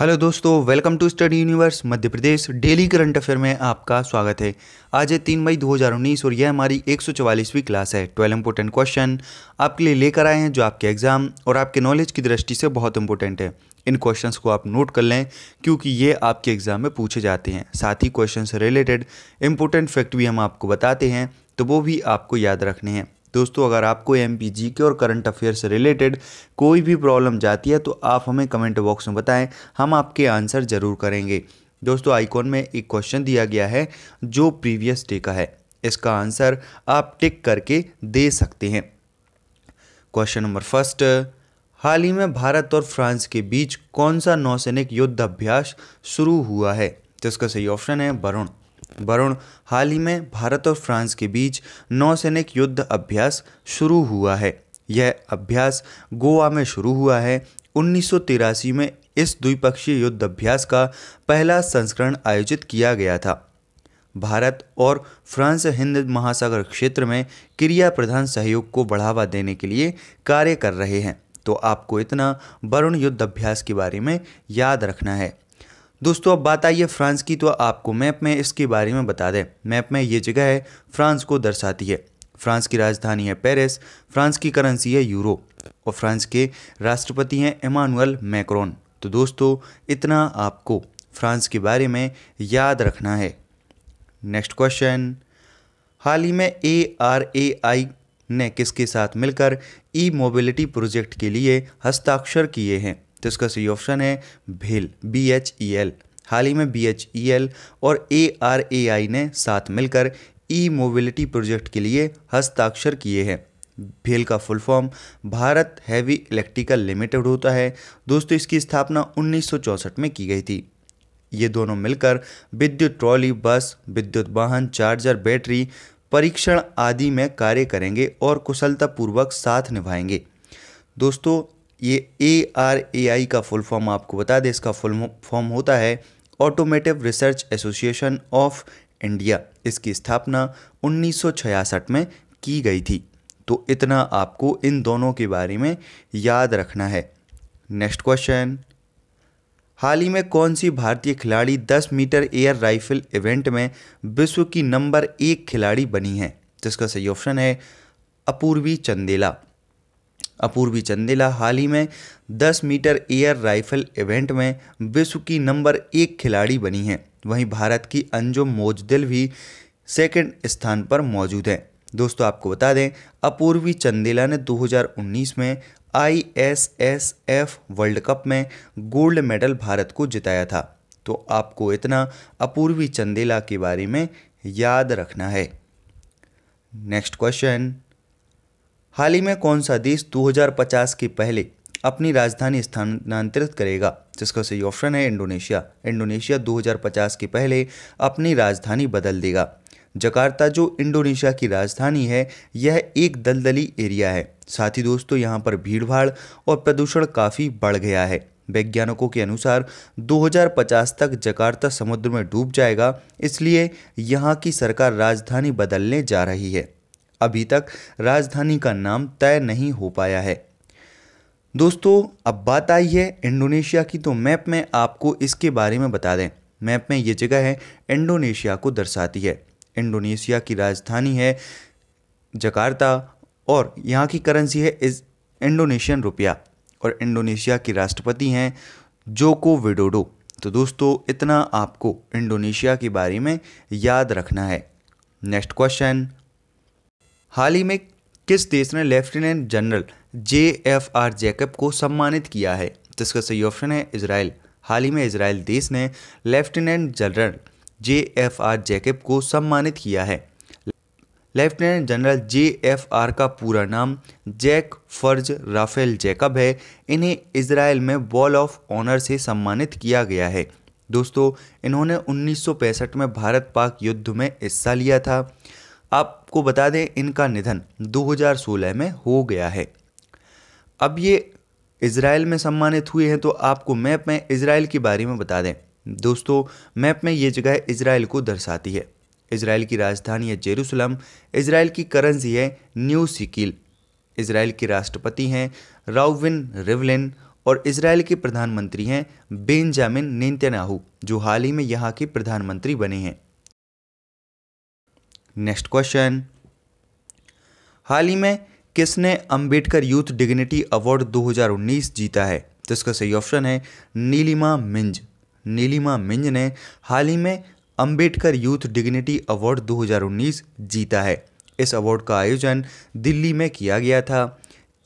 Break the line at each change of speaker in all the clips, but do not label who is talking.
hello दोस्तों welcome to study universe Madhya Pradesh daily current affair में आपका स्वागत है आज है तीन मई 2019 और यह हमारी 144वीं क्लास है ट्वेल्व इंपॉर्टेंट क्वेश्चन आपके लिए लेकर आए हैं जो आपके एग्जाम और आपके नॉलेज की दृष्टि से बहुत इंपॉर्टेंट है इन क्वेश्चंस को आप नोट कर लें क्योंकि ये आपके एग्जाम में पूछे जाते हैं साथ ही क्वेश्चन से रिलेटेड इंपॉर्टेंट फैक्ट भी हम आपको बताते हैं तो वो भी आपको याद रखने हैं दोस्तों अगर आपको एम पी जी के और करंट अफेयर से रिलेटेड कोई भी प्रॉब्लम जाती है तो आप हमें कमेंट बॉक्स में बताएं हम आपके आंसर ज़रूर करेंगे दोस्तों आइकॉन में एक क्वेश्चन दिया गया है जो प्रीवियस डे का है इसका आंसर आप टिक करके दे सकते हैं क्वेश्चन नंबर फर्स्ट हाल ही में भारत और फ्रांस के बीच कौन सा नौसैनिक युद्ध अभ्यास शुरू हुआ है जिसका तो सही ऑप्शन है वरुण वरुण हाल ही में भारत और फ्रांस के बीच नौसैनिक युद्ध अभ्यास शुरू हुआ है यह अभ्यास गोवा में शुरू हुआ है उन्नीस में इस द्विपक्षीय युद्ध अभ्यास का पहला संस्करण आयोजित किया गया था भारत और फ्रांस हिंद महासागर क्षेत्र में क्रिया प्रधान सहयोग को बढ़ावा देने के लिए कार्य कर रहे हैं तो आपको इतना वरुण युद्ध अभ्यास के बारे में याद रखना है दोस्तों अब बात आई है फ्रांस की तो आपको मैप में इसके बारे में बता दें मैप में ये जगह है फ्रांस को दर्शाती है फ्रांस की राजधानी है पेरिस फ्रांस की करेंसी है यूरो और फ्रांस के राष्ट्रपति हैं इमानुअल मैक्रोन तो दोस्तों इतना आपको फ्रांस के बारे में याद रखना है नेक्स्ट क्वेश्चन हाल ही में ए आर ए आई ने किसके साथ मिलकर ई मोबिलिटी प्रोजेक्ट के लिए हस्ताक्षर किए हैं तो इसका सही ऑप्शन है भेल बी एच ई एल हाल ही में बी एच ई एल और ए आर ए आई ने साथ मिलकर ई मोबिलिटी प्रोजेक्ट के लिए हस्ताक्षर किए हैं भील का full form Bharat heavy electrical limited होता है दोस्तों इसकी स्थापना उन्नीस में की गई थी ये दोनों मिलकर विद्युत ट्रॉली बस विद्युत वाहन चार्जर बैटरी परीक्षण आदि में कार्य करेंगे और कुशलतापूर्वक साथ निभाएंगे दोस्तों ये ए आर ए आई का फुल फॉर्म आपको बता दें इसका फुल फॉर्म होता है automotive research association of India इसकी स्थापना 1966 में की गई थी तो इतना आपको इन दोनों के बारे में याद रखना है नेक्स्ट क्वेश्चन हाल ही में कौन सी भारतीय खिलाड़ी 10 मीटर एयर राइफल इवेंट में विश्व की नंबर एक खिलाड़ी बनी है जिसका सही ऑप्शन है अपूर्वी चंदेला अपूर्वी चंदेला हाल ही में 10 मीटर एयर राइफल इवेंट में विश्व की नंबर एक खिलाड़ी बनी हैं वहीं भारत की अंजुम मोजदिल भी सेकंड स्थान पर मौजूद हैं दोस्तों आपको बता दें अपूर्वी चंदेला ने 2019 में आईएसएसएफ वर्ल्ड कप में गोल्ड मेडल भारत को जिताया था तो आपको इतना अपूर्वी चंदेला के बारे में याद रखना है नेक्स्ट क्वेश्चन हाल ही में कौन सा देश 2050 के पहले अपनी राजधानी स्थानांतरित करेगा जिसका सही ऑप्शन है इंडोनेशिया इंडोनेशिया 2050 के पहले अपनी राजधानी बदल देगा जकार्ता जो इंडोनेशिया की राजधानी है यह एक दलदली एरिया है साथ ही दोस्तों यहाँ पर भीड़भाड़ और प्रदूषण काफ़ी बढ़ गया है वैज्ञानिकों के अनुसार 2050 तक जकार्ता समुद्र में डूब जाएगा इसलिए यहाँ की सरकार राजधानी बदलने जा रही है अभी तक राजधानी का नाम तय नहीं हो पाया है दोस्तों अब बात आई है इंडोनेशिया की तो मैप में आपको इसके बारे में बता दें मैप में ये जगह है इंडोनेशिया को दर्शाती है इंडोनेशिया की राजधानी है जकार्ता और यहाँ की करेंसी है इस इंडोनेशियन रुपया और इंडोनेशिया की राष्ट्रपति हैं जोको विडोडो तो दोस्तों इतना आपको इंडोनेशिया के बारे में याद रखना है नेक्स्ट क्वेश्चन हाल ही में किस देश ने lieutenant general J F R Jacob को सम्मानित किया है जिसका तो सही ऑप्शन है इसराइल हाल ही में इसराइल देश ने lieutenant general J F R Jacob को सम्मानित किया है lieutenant general J F R का पूरा नाम जैक फर्ज राफेल जैकब है इन्हें इसराइल में वॉल ऑफ ऑनर से सम्मानित किया गया है दोस्तों इन्होंने उन्नीस में भारत पाक युद्ध में हिस्सा लिया था आपको बता दें इनका निधन 2016 में हो गया है अब ये इसराइल में सम्मानित हुए हैं तो आपको मैप में इसराइल के बारे में बता दें दोस्तों मैप में ये जगह इसराइल को दर्शाती है इसराइल की राजधानी है जेरूसलम इसराइल की करेंसी है न्यू सिकील इसराइल के राष्ट्रपति हैं राउविन रिवलिन और इसराइल के प्रधानमंत्री हैं बेंजामिन नेतन्याहू जो हाल ही में यहाँ के प्रधानमंत्री बने हैं नेक्स्ट क्वेश्चन हाल ही में किसने अंबेडकर यूथ डिग्निटी अवार्ड 2019 जीता है तो इसका सही ऑप्शन है नीलिमा मिंज नीलिमा मिंज ने हाल ही में अंबेडकर यूथ डिग्निटी अवार्ड 2019 जीता है इस अवार्ड का आयोजन दिल्ली में किया गया था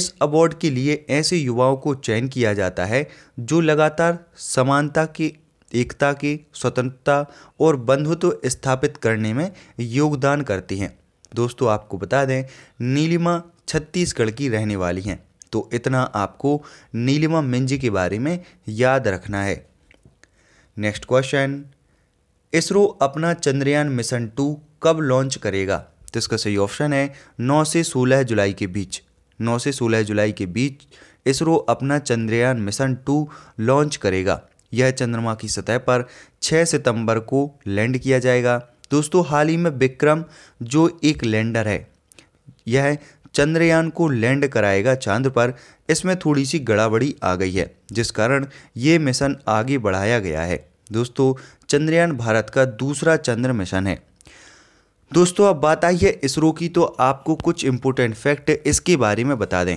इस अवार्ड के लिए ऐसे युवाओं को चयन किया जाता है जो लगातार समानता के एकता की स्वतंत्रता और बंधुत्व स्थापित करने में योगदान करती हैं दोस्तों आपको बता दें नीलिमा छत्तीसगढ़ की रहने वाली हैं तो इतना आपको नीलिमा मिंजी के बारे में याद रखना है नेक्स्ट क्वेश्चन इसरो अपना चंद्रयान मिशन टू कब लॉन्च करेगा तो इसका सही ऑप्शन है 9 से 16 जुलाई के बीच 9 से 16 जुलाई के बीच इसरो अपना चंद्रयान मिशन टू लॉन्च करेगा यह चंद्रमा की सतह पर 6 सितंबर को लैंड किया जाएगा दोस्तों हाल ही में विक्रम जो एक लैंडर है यह चंद्रयान को लैंड कराएगा चांद पर इसमें थोड़ी सी गड़ाबड़ी आ गई है जिस कारण ये मिशन आगे बढ़ाया गया है दोस्तों चंद्रयान भारत का दूसरा चंद्र मिशन है दोस्तों अब बात आई है इसरो की तो आपको कुछ इम्पोर्टेंट फैक्ट इसके बारे में बता दें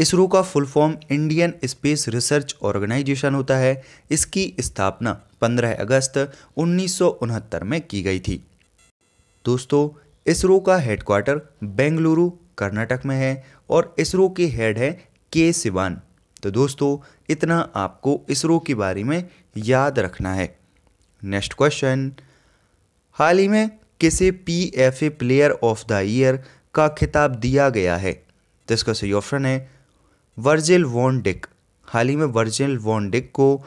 इसरो का full form Indian space research organisation होता है इसकी स्थापना 15 अगस्त उन्नीस में की गई थी दोस्तों इसरो का हेडक्वार्टर बेंगलुरु कर्नाटक में है और इसरो के हेड है के सिवान तो दोस्तों इतना आपको इसरो के बारे में याद रखना है नेक्स्ट क्वेश्चन हाल ही में किसे P F A player of the year का खिताब दिया गया है तो इसका सही ऑप्शन है वर्जिल वॉन्डिक हाल ही में वर्जिल वॉन्डिक को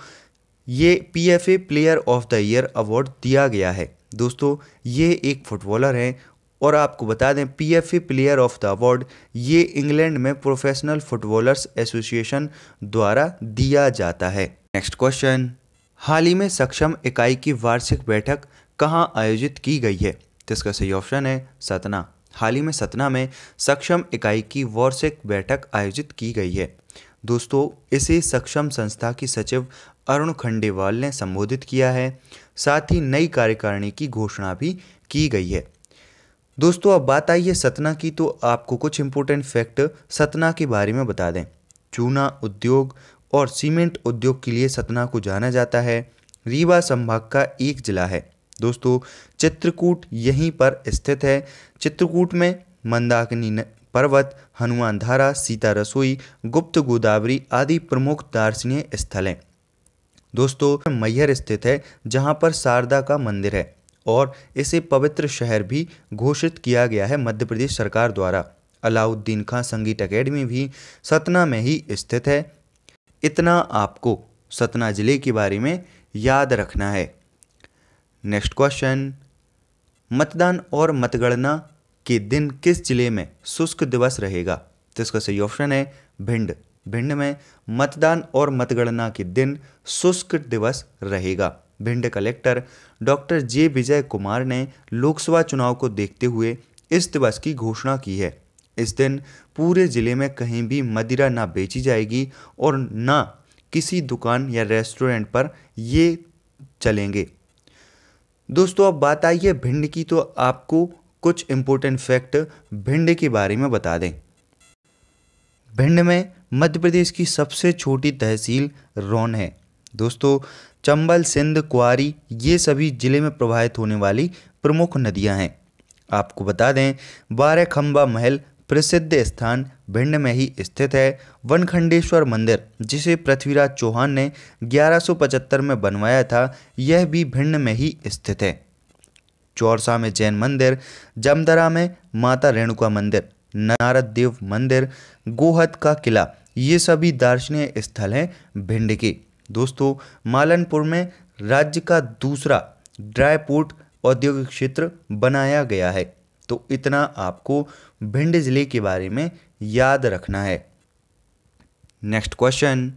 ये PFA player of the year award दिया गया है दोस्तों ये एक फुटबॉलर हैं और आपको बता दें PFA player of the award ये इंग्लैंड में प्रोफेशनल फुटबॉलर्स एसोसिएशन द्वारा दिया जाता है नेक्स्ट क्वेश्चन हाल ही में सक्षम इकाई की वार्षिक बैठक कहाँ आयोजित की गई है जिसका तो सही ऑप्शन है सतना हाल ही में सतना में सक्षम इकाई की वार्षिक बैठक आयोजित की गई है दोस्तों इसे सक्षम संस्था की सचिव अरुण खंडेवाल ने संबोधित किया है साथ ही नई कार्यकारिणी की घोषणा भी की गई है दोस्तों अब बात आई है सतना की तो आपको कुछ इम्पोर्टेंट फैक्ट सतना के बारे में बता दें चूना उद्योग और सीमेंट उद्योग के लिए सतना को जाना जाता है रीवा संभाग का एक जिला है दोस्तों चित्रकूट यहीं पर स्थित है चित्रकूट में मंदाकिनी पर्वत हनुमान धारा सीता रसोई गुप्त गोदावरी आदि प्रमुख दार्शनीय स्थल हैं दोस्तों मैहर स्थित है जहाँ पर शारदा का मंदिर है और इसे पवित्र शहर भी घोषित किया गया है मध्य प्रदेश सरकार द्वारा अलाउद्दीन खां संगीत अकेडमी भी सतना में ही स्थित है इतना आपको सतना ज़िले के बारे में याद रखना है नेक्स्ट क्वेश्चन मतदान और मतगणना के दिन किस जिले में शुष्क दिवस रहेगा तो इसका सही ऑप्शन है भिंड भिंड में मतदान और मतगणना के दिन शुष्क दिवस रहेगा Bhind collector doctor J Vijay Kumar ने लोकसभा चुनाव को देखते हुए इस दिवस की घोषणा की है इस दिन पूरे ज़िले में कहीं भी मदिरा ना बेची जाएगी और ना किसी दुकान या रेस्टोरेंट पर ये चलेंगे दोस्तों अब बात आई है भिंड की तो आपको कुछ इम्पोर्टेंट फैक्ट भिंड के बारे में बता दें भिंड में मध्य प्रदेश की सबसे छोटी तहसील रौन है दोस्तों चंबल सिंध कुआरी ये सभी ज़िले में प्रवाहित होने वाली प्रमुख नदियां हैं आपको बता दें बारह खम्बा महल प्रसिद्ध स्थान भिंड में ही स्थित है वनखंडेश्वर मंदिर जिसे पृथ्वीराज चौहान ने 1175 में बनवाया था यह भी भिंड में ही स्थित है चौरसा में जैन मंदिर जमदरा में माता रेणुका मंदिर नारद देव मंदिर गोहद का किला ये सभी दार्शनीय स्थल हैं भिंड के दोस्तों मालनपुर में राज्य का दूसरा ड्राई पोर्ट औद्योगिक क्षेत्र बनाया गया है तो इतना आपको भिंड ज़िले के बारे में याद रखना है नेक्स्ट क्वेश्चन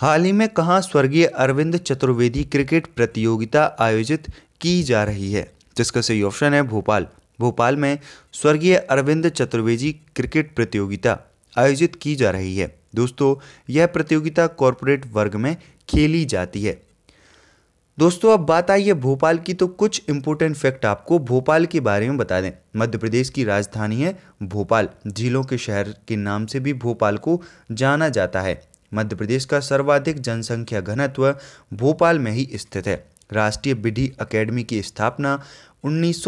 हाल ही में कहाँ स्वर्गीय अरविंद चतुर्वेदी क्रिकेट प्रतियोगिता आयोजित की जा रही है जिसका सही ऑप्शन है भोपाल भोपाल में स्वर्गीय अरविंद चतुर्वेदी क्रिकेट प्रतियोगिता आयोजित की जा रही है दोस्तों यह प्रतियोगिता कॉरपोरेट वर्ग में खेली जाती है दोस्तों अब बात आई है भोपाल की तो कुछ इंपोर्टेंट फैक्ट आपको भोपाल के बारे में बता दें मध्य प्रदेश की राजधानी है भोपाल झीलों के शहर के नाम से भी भोपाल को जाना जाता है मध्य प्रदेश का सर्वाधिक जनसंख्या घनत्व भोपाल में ही स्थित है राष्ट्रीय विधि अकेडमी की स्थापना उन्नीस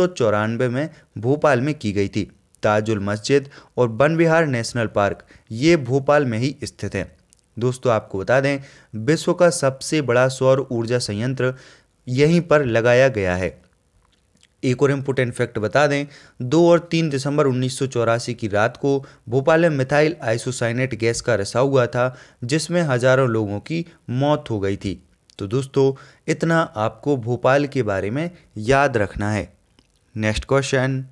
में भोपाल में की गई थी ताजुल मस्जिद और बनबिहार विहार नेशनल पार्क ये भोपाल में ही स्थित हैं दोस्तों आपको बता दें विश्व का सबसे बड़ा सौर ऊर्जा संयंत्र यहीं पर लगाया गया है एक और इम्पोर्टेंट फैक्ट बता दें दो और तीन दिसंबर उन्नीस की रात को भोपाल में मिथाइल आइसोसाइनेट गैस का रसा हुआ था जिसमें हजारों लोगों की मौत हो गई थी तो दोस्तों इतना आपको भोपाल के बारे में याद रखना है नेक्स्ट क्वेश्चन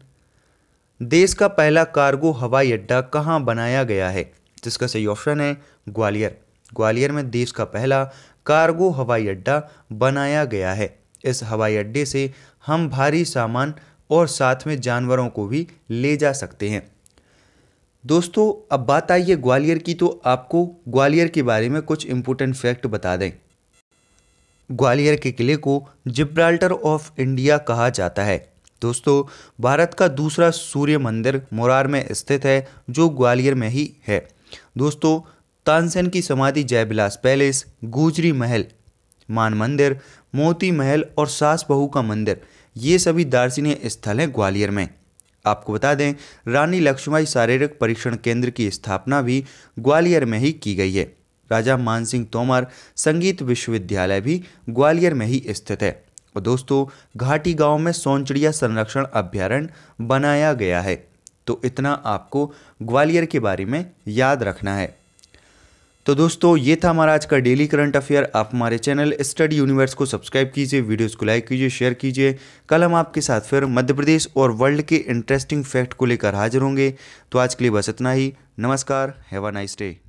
देश का पहला कार्गो हवाई अड्डा कहाँ बनाया गया है जिसका सही ऑप्शन है ग्वालियर ग्वालियर में देश का पहला कार्गो हवाई अड्डा बनाया गया है इस हवाई अड्डे से हम भारी सामान और साथ में जानवरों को भी ले जा सकते हैं दोस्तों अब बात आई है ग्वालियर की तो आपको ग्वालियर के बारे में कुछ इम्पोर्टेंट फैक्ट बता दें ग्वालियर के किले को जिब्राल्टर ऑफ इंडिया कहा जाता है दोस्तों भारत का दूसरा सूर्य मंदिर मुरार में स्थित है जो ग्वालियर में ही है दोस्तों तानसेन की समाधि जयबिलास पैलेस गुजरी महल मान मंदिर मोती महल और सास बहू का मंदिर ये सभी दार्शनीय स्थल हैं ग्वालियर में आपको बता दें रानी लक्ष्मीबाई शारीरिक परीक्षण केंद्र की स्थापना भी ग्वालियर में ही की गई है राजा मानसिंह तोमर संगीत विश्वविद्यालय भी ग्वालियर में ही स्थित है और दोस्तों घाटी गांव में सोनचिड़िया संरक्षण अभ्यारण्य बनाया गया है तो इतना आपको ग्वालियर के बारे में याद रखना है तो दोस्तों ये था हमारा आज का डेली करंट अफेयर आप हमारे चैनल स्टडी यूनिवर्स को सब्सक्राइब कीजिए वीडियोस को लाइक कीजिए शेयर कीजिए कल हम आपके साथ फिर मध्य प्रदेश और वर्ल्ड के इंटरेस्टिंग फैक्ट को लेकर हाजिर होंगे तो आज के लिए बस इतना ही नमस्कार हैव अ नाइस डे